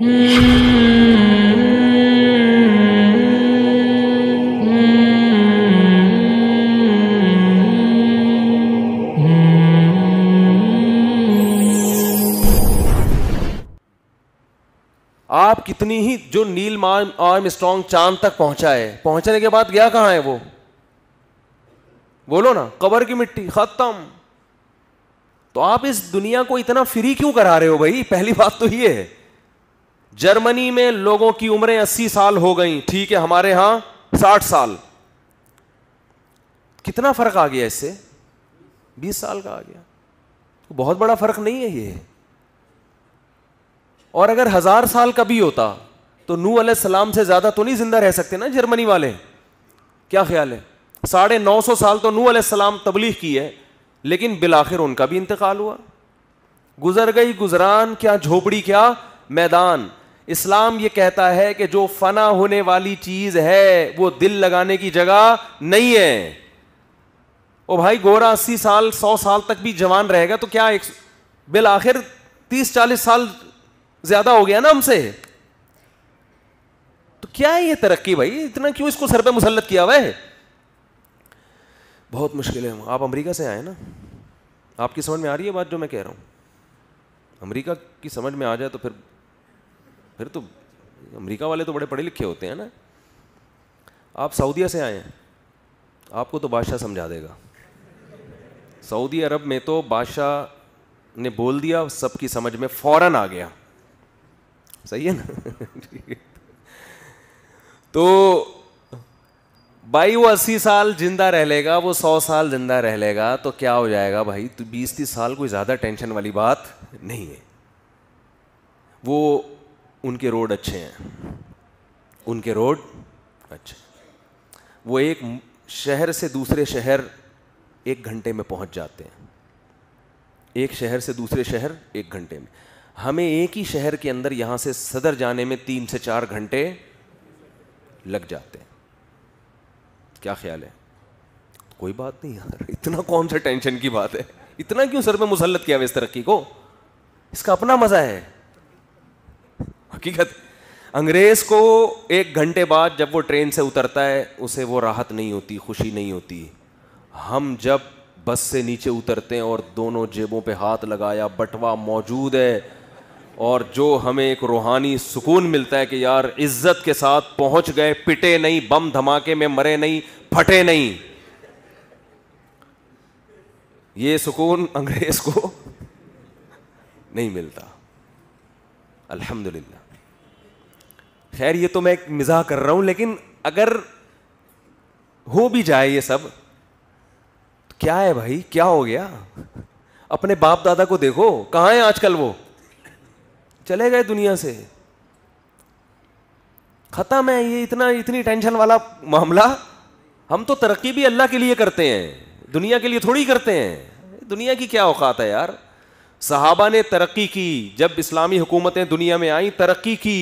आप कितनी ही जो नील आर्म स्ट्रॉन्ग चांद तक पहुंचा है पहुंचने के बाद गया कहां है वो बोलो ना कबर की मिट्टी खत्म तो आप इस दुनिया को इतना फ्री क्यों करा रहे हो भाई पहली बात तो ये है जर्मनी में लोगों की उम्रें अस्सी साल हो गई ठीक है हमारे यहां साठ साल कितना फर्क आ गया इससे बीस साल का आ गया तो बहुत बड़ा फर्क नहीं है ये और अगर हजार साल का भी होता तो नू सलाम से ज्यादा तो नहीं जिंदा रह सकते ना जर्मनी वाले क्या ख्याल है साढ़े नौ सौ साल तो नू सलाम तबलीग की है लेकिन बिलाखिर उनका भी इंतकाल हुआ गुजर गई गुजरान क्या झोपड़ी क्या मैदान इस्लाम ये कहता है कि जो फना होने वाली चीज है वो दिल लगाने की जगह नहीं है ओ भाई गोरा अस्सी साल सौ साल तक भी जवान रहेगा तो क्या एक बिल आखिर तीस चालीस साल ज्यादा हो गया ना हमसे तो क्या है ये तरक्की भाई इतना क्यों इसको सर पे मुसलत किया हुआ है बहुत मुश्किल है आप अमेरिका से आए ना आपकी समझ में आ रही है बात जो मैं कह रहा हूं अमेरिका की समझ में आ जाए तो फिर फिर तो अमेरिका वाले तो बड़े पढ़े लिखे होते हैं ना आप सऊदीया से आए हैं आपको तो बादशाह समझा देगा सऊदी अरब में तो बादशाह ने बोल दिया सबकी समझ में फौरन आ गया सही है ना तो भाई वो अस्सी साल जिंदा रह लेगा वो सौ साल जिंदा रह लेगा तो क्या हो जाएगा भाई तो बीस तीस साल कोई ज़्यादा टेंशन वाली बात नहीं है वो उनके रोड अच्छे हैं उनके रोड अच्छे वो एक शहर से दूसरे शहर एक घंटे में पहुंच जाते हैं एक शहर से दूसरे शहर एक घंटे में हमें एक ही शहर के अंदर यहां से सदर जाने में तीन से चार घंटे लग जाते हैं क्या ख्याल है कोई बात नहीं यार इतना कौन सा टेंशन की बात है इतना क्यों सर में मुसलत किया हुआ इस तरक्की को इसका अपना मज़ा है हकीकत अंग्रेज को एक घंटे बाद जब वो ट्रेन से उतरता है उसे वो राहत नहीं होती खुशी नहीं होती हम जब बस से नीचे उतरते हैं और दोनों जेबों पे हाथ लगाया बटवा मौजूद है और जो हमें एक रूहानी सुकून मिलता है कि यार इज्जत के साथ पहुंच गए पिटे नहीं बम धमाके में मरे नहीं फटे नहीं ये सुकून अंग्रेज को नहीं मिलता अल्हम्दुलिल्लाह खैर ये तो मैं एक मिजाह कर रहा हूं लेकिन अगर हो भी जाए ये सब तो क्या है भाई क्या हो गया अपने बाप दादा को देखो कहाँ है आजकल वो चले गए दुनिया से ख़त्म है ये इतना इतनी टेंशन वाला मामला हम तो तरक्की भी अल्लाह के लिए करते हैं दुनिया के लिए थोड़ी करते हैं दुनिया की क्या औकात है यार साहबा ने तरक्की की जब इस्लामी हुकूमतें दुनिया में आई तरक्की की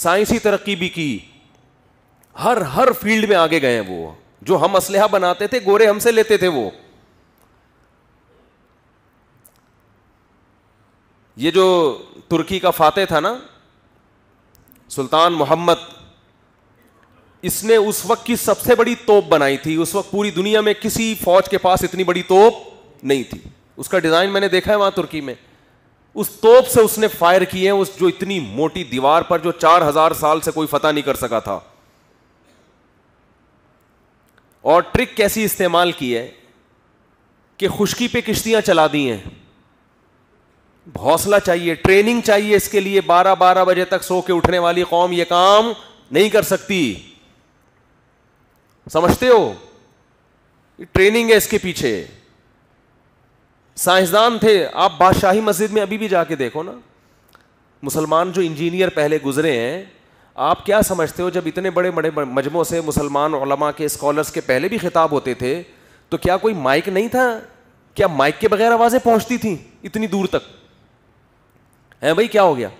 साइंसी तरक्की भी की हर हर फील्ड में आगे गए वो जो हम असलहा बनाते थे गोरे हमसे लेते थे वो ये जो तुर्की का फाते था ना सुल्तान मोहम्मद इसने उस वक्त की सबसे बड़ी तोप बनाई थी उस वक्त पूरी दुनिया में किसी फौज के पास इतनी बड़ी तोप नहीं थी उसका डिज़ाइन मैंने देखा है वहां तुर्की में उस तोप से उसने फायर किए उस जो इतनी मोटी दीवार पर जो चार हजार साल से कोई फतह नहीं कर सका था और ट्रिक कैसी इस्तेमाल की है कि खुशकी पे किश्तियां चला दी हैं हौसला चाहिए ट्रेनिंग चाहिए इसके लिए बारह बारह बजे तक सो के उठने वाली कौम यह काम नहीं कर सकती समझते हो ट्रेनिंग है इसके पीछे साइंसदान थे आप बादशाही मस्जिद में अभी भी जाके देखो ना मुसलमान जो इंजीनियर पहले गुजरे हैं आप क्या समझते हो जब इतने बड़े बड़े मजमों से मुसलमान ओलमा के स्कॉलर्स के पहले भी खिताब होते थे तो क्या कोई माइक नहीं था क्या माइक के बगैर आवाज़ें पहुंचती थी इतनी दूर तक है भाई क्या हो गया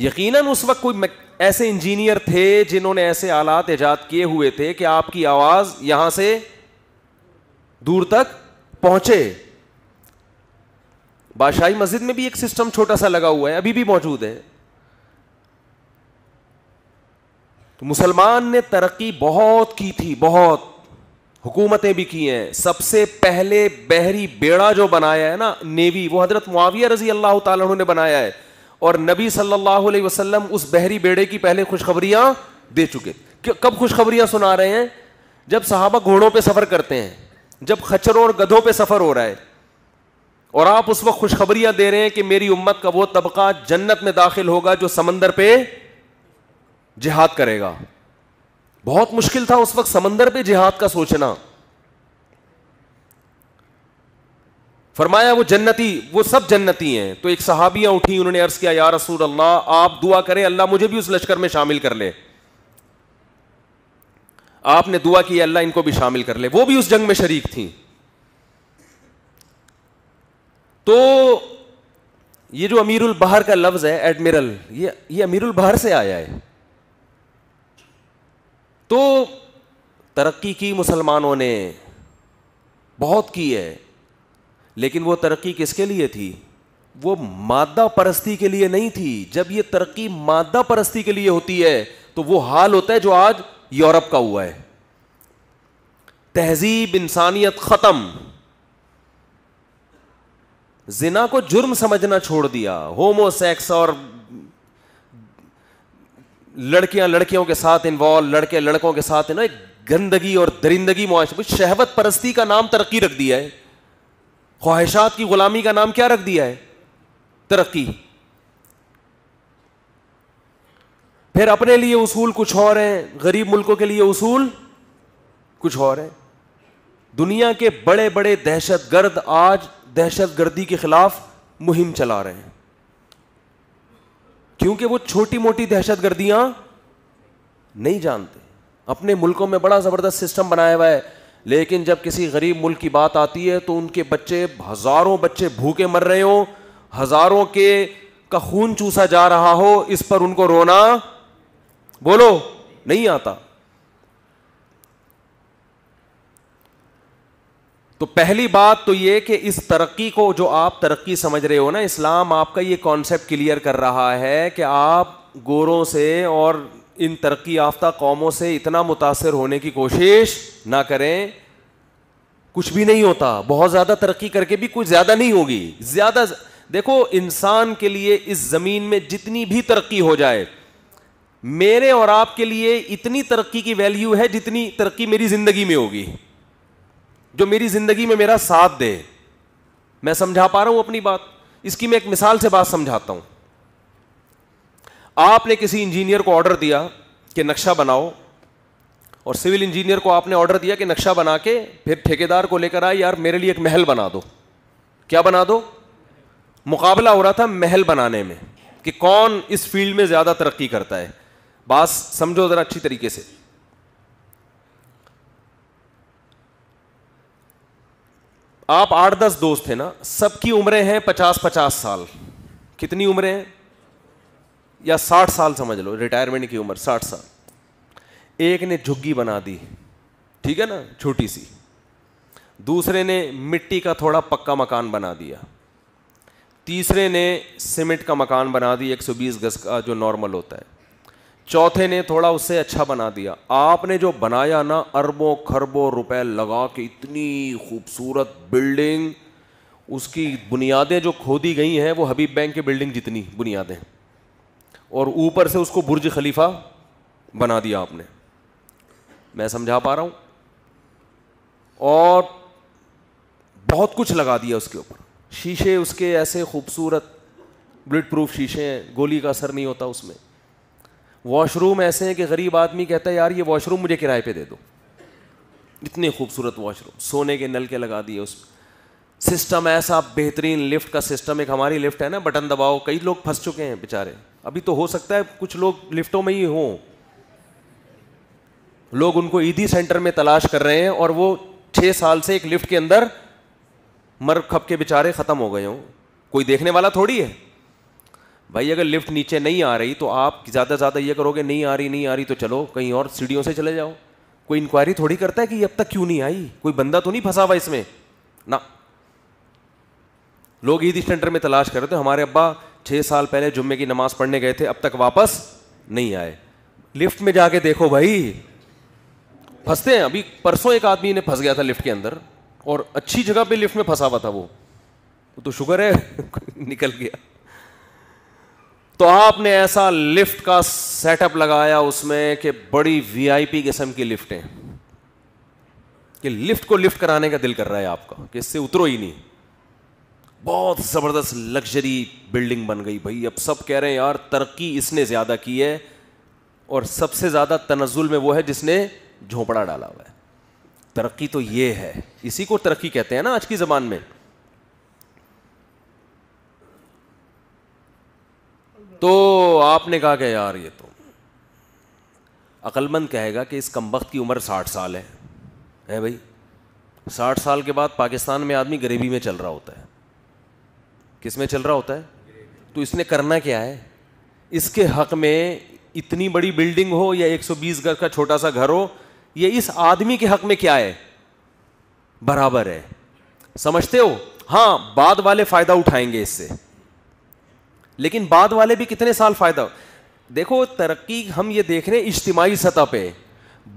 यकीन उस वक्त कोई ऐसे इंजीनियर थे जिन्होंने ऐसे आलात ईजाद किए हुए थे कि आपकी आवाज़ यहां से दूर तक पहुंचे बादशाही मस्जिद में भी एक सिस्टम छोटा सा लगा हुआ है अभी भी मौजूद है तो मुसलमान ने तरक्की बहुत की थी बहुत हुकूमतें भी की हैं सबसे पहले बहरी बेड़ा जो बनाया है ना नेवी वो हजरत मुआविया रजी अल्लाह तु ने बनाया है और नबी सल्लल्लाहु अलैहि वसल्लम उस बहरी बेड़े की पहले खुशखबरियां दे चुके कब खुशखबरियां सुना रहे हैं जब साहबा घोड़ों पर सफर करते हैं जब खच्चरों और गधों पे सफ़र हो रहा है और आप उस वक्त खुशखबरियां दे रहे हैं कि मेरी उम्मत का वो तबका जन्नत में दाखिल होगा जो समंदर पे जिहाद करेगा बहुत मुश्किल था उस वक्त समंदर पे जिहाद का सोचना फरमाया वो जन्नती वो सब जन्नती हैं तो एक सहाबियां उठी उन्होंने अर्ज किया या रसूल अल्लाह आप दुआ करें अल्लाह मुझे भी उस लश्कर में शामिल कर ले आपने दुआ की अल्लाह इनको भी शामिल कर ले वो भी उस जंग में शरीक थी तो ये जो अमीरुल बहर का लफ्ज़ है एडमिरल ये ये अमीरुल बहार से आया है तो तरक्की की मुसलमानों ने बहुत की है लेकिन वो तरक्की किसके लिए थी वो मादा परस्ती के लिए नहीं थी जब ये तरक्की मादा परस्ती के लिए होती है तो वो हाल होता है जो आज यूरोप का हुआ है तहजीब इंसानियत ख़त्म जिना को जुर्म समझना छोड़ दिया होमो सेक्स और लड़कियां लड़कियों के साथ इन्वॉल्व लड़के लड़कों के साथ ना एक गंदगी और दरिंदगी मुआशरे शहवत परस्ती का नाम तरक्की रख दिया है ख्वाहिशात की गुलामी का नाम क्या रख दिया है तरक्की फिर अपने लिए उसूल कुछ और हैं गरीब मुल्कों के लिए उसूल कुछ और हैं दुनिया के बड़े बड़े दहशत गर्द आज दहशत गर्दी के खिलाफ मुहिम चला रहे हैं क्योंकि वो छोटी मोटी दहशत गर्दियां नहीं जानते अपने मुल्कों में बड़ा ज़बरदस्त सिस्टम बनाया हुआ है लेकिन जब किसी गरीब मुल्क की बात आती है तो उनके बच्चे हज़ारों बच्चे भूखे मर रहे हो हज़ारों के का खून चूसा जा रहा हो इस पर उनको रोना बोलो नहीं आता तो पहली बात तो यह कि इस तरक्की को जो आप तरक्की समझ रहे हो ना इस्लाम आपका यह कॉन्सेप्ट क्लियर कर रहा है कि आप गोरों से और इन तरक्की याफ्ता कौमों से इतना मुतासर होने की कोशिश ना करें कुछ भी नहीं होता बहुत ज़्यादा तरक्की करके भी कुछ ज़्यादा नहीं होगी ज़्यादा देखो इंसान के लिए इस ज़मीन में जितनी भी तरक्की हो जाए मेरे और आपके लिए इतनी तरक्की की वैल्यू है जितनी तरक्की मेरी जिंदगी में होगी जो मेरी जिंदगी में मेरा साथ दे मैं समझा पा रहा हूं अपनी बात इसकी मैं एक मिसाल से बात समझाता हूं आपने किसी इंजीनियर को ऑर्डर दिया कि नक्शा बनाओ और सिविल इंजीनियर को आपने ऑर्डर दिया कि नक्शा बना के फिर ठेकेदार को लेकर आए यार मेरे लिए एक महल बना दो क्या बना दो मुकाबला हो रहा था महल बनाने में कि कौन इस फील्ड में ज़्यादा तरक्की करता है बात समझो ज़रा अच्छी तरीके से आप आठ दस दोस्त हैं ना सबकी उम्रें हैं पचास पचास साल कितनी उम्रें हैं या साठ साल समझ लो रिटायरमेंट की उम्र साठ साल एक ने झुग्गी बना दी ठीक है ना छोटी सी दूसरे ने मिट्टी का थोड़ा पक्का मकान बना दिया तीसरे ने सीमेंट का मकान बना दिया 120 गज का जो नॉर्मल होता है चौथे ने थोड़ा उससे अच्छा बना दिया आपने जो बनाया ना अरबों खरबों रुपए लगा के इतनी खूबसूरत बिल्डिंग उसकी बुनियादें जो खोदी गई हैं वो हबीब बैंक की बिल्डिंग जितनी बुनियादें और ऊपर से उसको बुर्ज खलीफा बना दिया आपने मैं समझा पा रहा हूं और बहुत कुछ लगा दिया उसके ऊपर शीशे उसके ऐसे खूबसूरत ब्लड प्रूफ शीशे हैं गोली का असर नहीं होता उसमें वॉशरूम ऐसे हैं कि गरीब आदमी कहता है यार ये वॉशरूम मुझे किराए पे दे दो इतने खूबसूरत वॉशरूम सोने के नल के लगा दिए उस सिस्टम ऐसा बेहतरीन लिफ्ट का सिस्टम एक हमारी लिफ्ट है ना बटन दबाओ कई लोग फंस चुके हैं बेचारे अभी तो हो सकता है कुछ लोग लिफ्टों में ही हों लोग उनको ईदी e सेंटर में तलाश कर रहे हैं और वो छः साल से एक लिफ्ट के अंदर मर खप के बेचारे ख़त्म हो गए हों कोई देखने वाला थोड़ी है भाई अगर लिफ्ट नीचे नहीं आ रही तो आप ज़्यादा ज़्यादा ये करोगे नहीं आ रही नहीं आ रही तो चलो कहीं और सीढ़ियों से चले जाओ कोई इंक्वायरी थोड़ी करता है कि अब तक क्यों नहीं आई कोई बंदा तो नहीं फंसा हुआ इसमें ना लोग ईद सेंटर में तलाश कर रहे थे हमारे अब्बा छः साल पहले जुम्मे की नमाज़ पढ़ने गए थे अब तक वापस नहीं आए लिफ्ट में जाके देखो भाई फंसते हैं अभी परसों एक आदमी ने फंस गया था लिफ्ट के अंदर और अच्छी जगह पे लिफ्ट में फंसा हुआ था वो तो शुक्र है निकल गया तो आपने ऐसा लिफ्ट का सेटअप लगाया उसमें कि बड़ी वीआईपी किस्म की लिफ्टें कि लिफ्ट को लिफ्ट कराने का दिल कर रहा है आपका कि इससे उतरो ही नहीं बहुत ज़बरदस्त लग्जरी बिल्डिंग बन गई भाई अब सब कह रहे हैं यार तरक्की इसने ज़्यादा की है और सबसे ज़्यादा तनजुल में वो है जिसने झोंपड़ा डाला हुआ है तरक्की तो ये है इसी को तरक्की कहते हैं ना आज की जमान में तो आपने कहा कि यार ये तो अकलमंद कहेगा कि इस कम वक्त की उम्र साठ साल है है भाई साठ साल के बाद पाकिस्तान में आदमी गरीबी में चल रहा होता है किस में चल रहा होता है तो इसने करना क्या है इसके हक में इतनी बड़ी बिल्डिंग हो या 120 घर का छोटा सा घर हो ये इस आदमी के हक में क्या है बराबर है समझते हो हाँ बाद वाले फ़ायदा उठाएंगे इससे लेकिन बाद वाले भी कितने साल फायदा देखो तरक्की हम ये देख रहे हैं इज्तिमाही सतह पर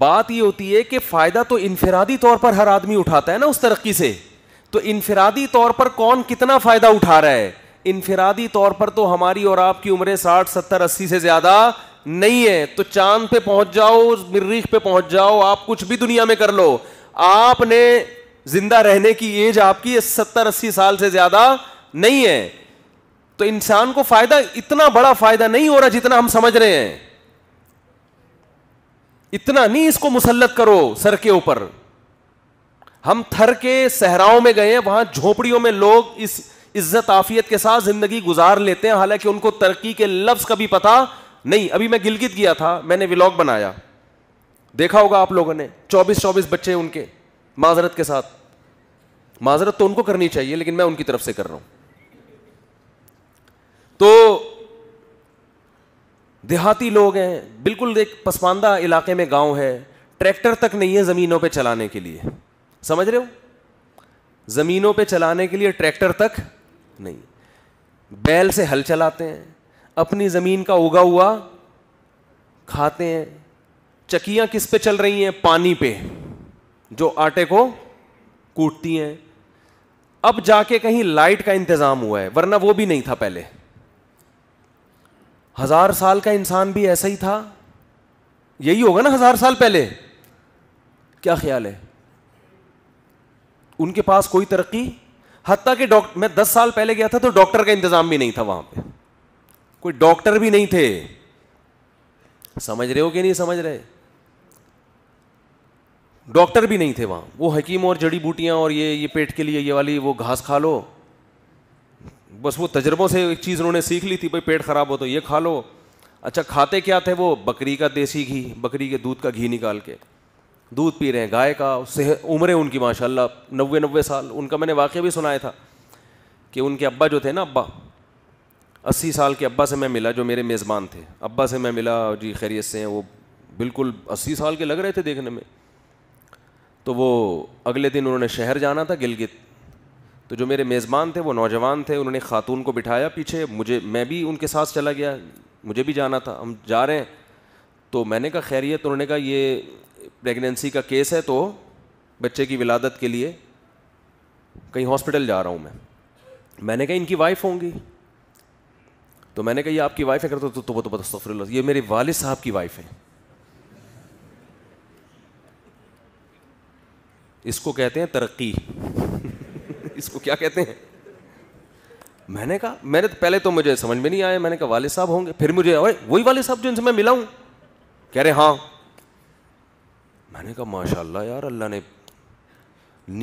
बात यह होती है कि फ़ायदा तो इनफरादी तौर पर हर आदमी उठाता है ना उस तरक्की से तो इनफरादी तौर पर कौन कितना फ़ायदा उठा रहा है इनफरादी तौर पर तो हमारी और आपकी उम्रें साठ सत्तर अस्सी से ज़्यादा नहीं है तो चांद पे पहुंच जाओ मरीख पे पहुंच जाओ आप कुछ भी दुनिया में कर लो आपने जिंदा रहने की एज आपकी सत्तर अस्सी साल से ज़्यादा नहीं है तो इंसान को फायदा इतना बड़ा फायदा नहीं हो रहा जितना हम समझ रहे हैं इतना नहीं इसको मुसलत करो सर के ऊपर हम थर के सहराओं में गए वहां झोपड़ियों में लोग इस इज्जत आफियत के साथ जिंदगी गुजार लेते हैं हालांकि उनको तरक्की के लफ्ज का भी पता नहीं अभी मैं गिलगित गया था मैंने व्लॉग बनाया देखा होगा आप लोगों ने 24 24 बच्चे उनके माजरत के साथ माजरत तो उनको करनी चाहिए लेकिन मैं उनकी तरफ से कर रहा हूं तो देहाती लोग हैं बिल्कुल एक पसमानदा इलाके में गांव है ट्रैक्टर तक नहीं है ज़मीनों पे चलाने के लिए समझ रहे हो ज़मीनों पे चलाने के लिए ट्रैक्टर तक नहीं बैल से हल चलाते हैं अपनी ज़मीन का उगा हुआ खाते हैं चकियाँ किस पे चल रही हैं पानी पे जो आटे को कूटती हैं अब जाके कहीं लाइट का इंतज़ाम हुआ है वरना वो भी नहीं था पहले हजार साल का इंसान भी ऐसा ही था यही होगा ना हजार साल पहले क्या ख्याल है उनके पास कोई तरक्की हती कि डॉक्टर मैं दस साल पहले गया था तो डॉक्टर का इंतजाम भी नहीं था वहां पे कोई डॉक्टर भी नहीं थे समझ रहे हो कि नहीं समझ रहे डॉक्टर भी नहीं थे वहां वो हकीम और जड़ी बूटियां और ये ये पेट के लिए ये वाली वो घास खा लो बस वो तजर्बों से एक चीज़ उन्होंने सीख ली थी भाई पेट ख़राब हो तो ये खा लो अच्छा खाते क्या थे वो बकरी का देसी घी बकरी के दूध का घी निकाल के दूध पी रहे हैं गाय का सेह उम्रें उनकी माशाल्लाह नब्बे नब्बे साल उनका मैंने वाक़ भी सुनाया था कि उनके अब्बा जो थे ना अब्बा अस्सी साल के अब्बा से मैं मिला जो मेरे मेज़बान थे अब्बा से मैं मिला जी खैरियत से हैं वो बिल्कुल अस्सी साल के लग रहे थे देखने में तो वो अगले दिन उन्होंने शहर जाना था गिलगित तो जो मेरे मेज़बान थे वो नौजवान थे उन्होंने खातून को बिठाया पीछे मुझे मैं भी उनके साथ चला गया मुझे भी जाना था हम जा रहे हैं तो मैंने कहा खैरियत तो उन्होंने कहा ये प्रेगनेंसी का केस है तो बच्चे की विलादत के लिए कहीं हॉस्पिटल जा रहा हूँ मैं मैंने कहा इनकी वाइफ होंगी तो मैंने कहा ये आपकी वाइफ है करते तो तो वो तो, तो सफर ये मेरे वाल साहब की वाइफ है इसको कहते हैं तरक्की इसको क्या कहते हैं मैंने कहा मैंने तो पहले तो मुझे समझ में नहीं आया मैंने कहा वाले साहब होंगे फिर मुझे अरे वही वाले साहब जो मैं मिला हूँ कह रहे हाँ मैंने कहा माशाल्लाह यार अल्लाह ने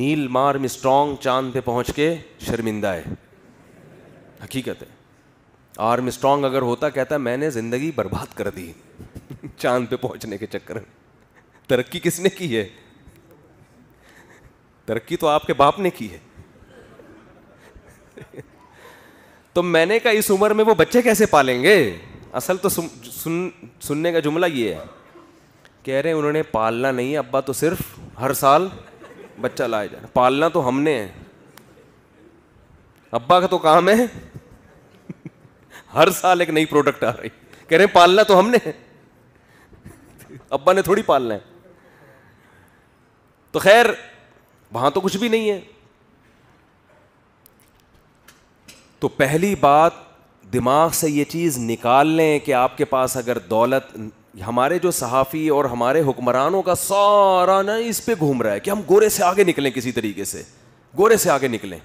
नील मार में स्ट्रॉन्ग चांद पे पहुंच के शर्मिंदा है हकीकत है आर्म स्ट्रॉन्ग अगर होता कहता मैंने ज़िंदगी बर्बाद कर दी चांद पे पहुंचने के चक्कर में तरक्की किसने की है तरक्की तो आपके बाप ने की है तो मैंने कहा इस उम्र में वो बच्चे कैसे पालेंगे असल तो सुन, सुन सुनने का जुमला ये है कह रहे हैं उन्होंने पालना नहीं अब्बा तो सिर्फ हर साल बच्चा लाया जाए पालना तो हमने है अब्बा का तो काम है हर साल एक नई प्रोडक्ट आ रही कह रहे हैं पालना तो हमने है अब्बा ने थोड़ी पालना है तो खैर वहां तो कुछ भी नहीं है तो पहली बात दिमाग से ये चीज़ निकाल लें कि आपके पास अगर दौलत हमारे जो सहाफ़ी और हमारे हुक्मरानों का सारा ना इस पर घूम रहा है कि हम गोरे से आगे निकलें किसी तरीके से गोरे से आगे निकलें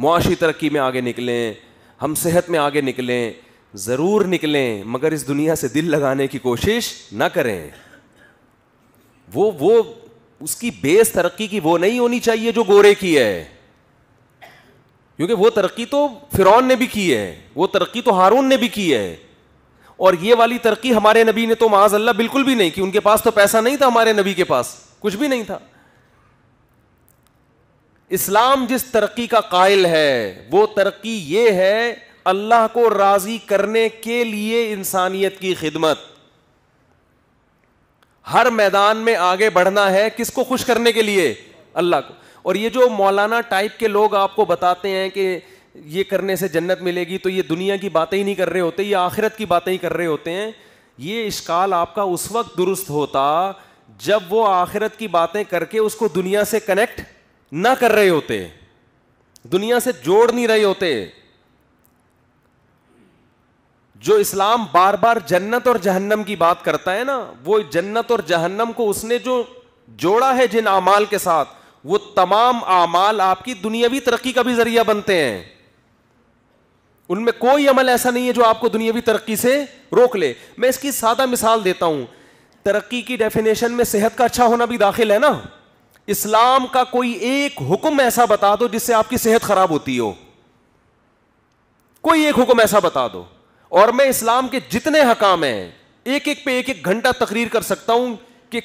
मुआशी तरक्की में आगे निकलें हम सेहत में आगे निकलें ज़रूर निकलें मगर इस दुनिया से दिल लगाने की कोशिश ना करें वो वो उसकी बेस तरक्की की वो नहीं होनी चाहिए जो गोरे की है क्योंकि वो तरक्की तो फिरौन ने भी की है वो तरक्की तो हारून ने भी की है और ये वाली तरक्की हमारे नबी ने तो माज अल्लाह बिल्कुल भी नहीं की उनके पास तो पैसा नहीं था हमारे नबी के पास कुछ भी नहीं था इस्लाम जिस तरक्की का कायल है वो तरक्की ये है अल्लाह को राजी करने के लिए इंसानियत की खिदमत हर मैदान में आगे बढ़ना है किसको खुश करने के लिए अल्लाह को और ये जो मौलाना टाइप के लोग आपको बताते हैं कि ये करने से जन्नत मिलेगी तो ये दुनिया की बातें ही नहीं कर रहे होते ये आखिरत की बातें ही कर रहे होते हैं ये इश्काल आपका उस वक्त दुरुस्त होता जब वो आखिरत की बातें करके उसको दुनिया से कनेक्ट ना कर रहे होते दुनिया से जोड़ नहीं रहे होते जो इस्लाम बार बार जन्नत और जहन्नम की बात करता है ना वो जन्नत और जहन्नम को उसने जो जोड़ा है जिन अमाल के साथ वो तमाम आमाल आपकी दुनियावी तरक्की का भी जरिया बनते हैं उनमें कोई अमल ऐसा नहीं है जो आपको दुनियावी तरक्की से रोक ले मैं इसकी सादा मिसाल देता हूं तरक्की की डेफिनेशन में सेहत का अच्छा होना भी दाखिल है ना इस्लाम का कोई एक हुक्म ऐसा बता दो जिससे आपकी सेहत खराब होती हो कोई एक हुक्म ऐसा बता दो और मैं इस्लाम के जितने हकाम हैं एक एक पे एक एक घंटा तकरीर कर सकता हूं कि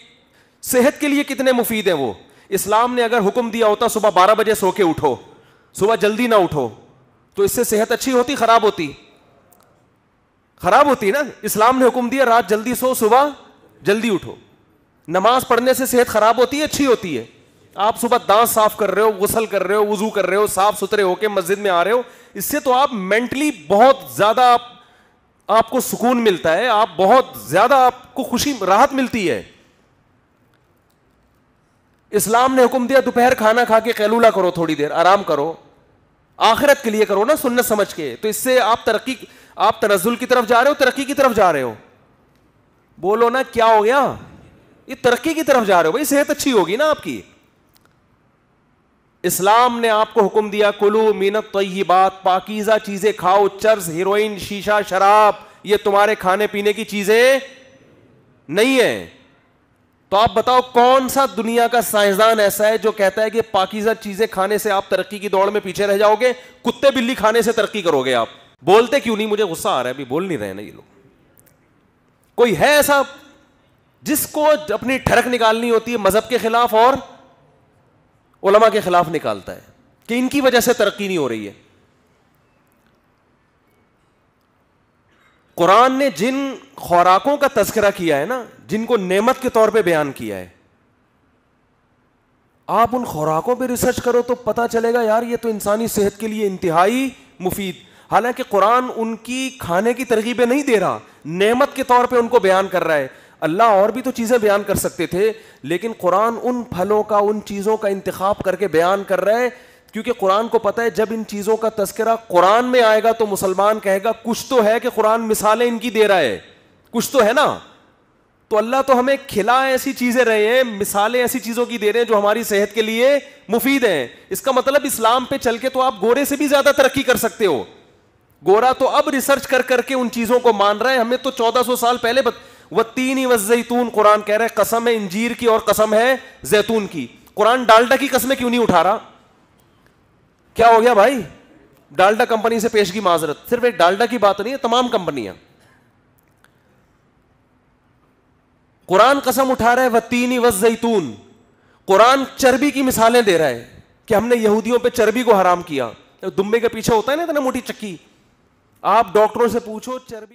सेहत के लिए कितने मुफीद हैं वो इस्लाम ने अगर हुक्म दिया होता सुबह बारह बजे सो के उठो सुबह जल्दी ना उठो तो इससे सेहत अच्छी होती खराब होती खराब होती ना इस्लाम ने हुक्म दिया रात जल्दी सो सुबह जल्दी उठो नमाज पढ़ने से सेहत खराब होती है अच्छी होती है आप सुबह दांत साफ कर रहे हो गुसल कर रहे हो वजू कर रहे हो साफ सुथरे होके मस्जिद में आ रहे हो इससे तो आप मेंटली बहुत ज्यादा आप, आपको सुकून मिलता है आप बहुत ज्यादा आपको खुशी राहत मिलती है इस्लाम ने हुक्म दिया दोपहर खाना खा के कैलूला करो थोड़ी देर आराम करो आखिरत के लिए करो ना सुन्नत समझ के तो इससे आप तरक्की आप तनजुल की तरफ जा रहे हो तरक्की की तरफ जा रहे हो बोलो ना क्या हो गया ये तरक्की की तरफ जा रहे हो भाई सेहत अच्छी होगी ना आपकी इस्लाम ने आपको हुक्म दिया कुलू मीनत तो बात पाकिजा चीजें खाओ चर्स हीरोइन शीशा शराब ये तुम्हारे खाने पीने की चीजें नहीं है तो आप बताओ कौन सा दुनिया का साइंसदान ऐसा है जो कहता है कि पाकिजा चीजें खाने से आप तरक्की की दौड़ में पीछे रह जाओगे कुत्ते बिल्ली खाने से तरक्की करोगे आप बोलते क्यों नहीं मुझे गुस्सा आ रहा है अभी बोल नहीं रहे ना ये लोग कोई है ऐसा जिसको अपनी ठड़क निकालनी होती है मजहब के खिलाफ और उलमा के खिलाफ निकालता है कि इनकी वजह से तरक्की नहीं हो रही है कुरान ने जिन खुराकों का तस्करा किया है ना जिनको नेमत के तौर पे बयान किया है आप उन खुराकों पे रिसर्च करो तो पता चलेगा यार ये तो इंसानी सेहत के लिए इंतहाई मुफीद हालांकि कुरान उनकी खाने की तरकीबें नहीं दे रहा नेमत के तौर पे उनको बयान कर रहा है अल्लाह और भी तो चीज़ें बयान कर सकते थे लेकिन कुरान उन फलों का उन चीज़ों का इंतखब करके बयान कर रहा है क्योंकि कुरान को पता है जब इन चीज़ों का तस्करा कुरान में आएगा तो मुसलमान कहेगा कुछ तो है कि कुरान मिसालें इनकी दे रहा है कुछ तो है ना तो अल्लाह तो हमें खिला ऐसी चीज़ें रहे हैं मिसालें ऐसी चीज़ों की दे रहे हैं जो हमारी सेहत के लिए मुफीद हैं इसका मतलब इस्लाम पे चल के तो आप गोरे से भी ज़्यादा तरक्की कर सकते हो गोरा तो अब रिसर्च कर करके उन चीज़ों को मान रहा है हमें तो 1400 साल पहले बत... वह तीन ही वजून कुरान कह रहे हैं कसम है इंजीर की और कसम है जैतून की कुरान डालडा की कसमें क्यों नहीं उठा रहा क्या हो गया भाई डाल्टा कंपनी से पेश की माजरत सिर्फ एक डाल्टा की बात नहीं है तमाम कंपनियां कुरान कसम उठा रहा है वतीनी वज जैतून कुरान चर्बी की मिसालें दे रहा है कि हमने यहूदियों पे चर्बी को हराम किया तो दुम्बे के पीछे होता है ना इतना मोटी चक्की आप डॉक्टरों से पूछो चर्बी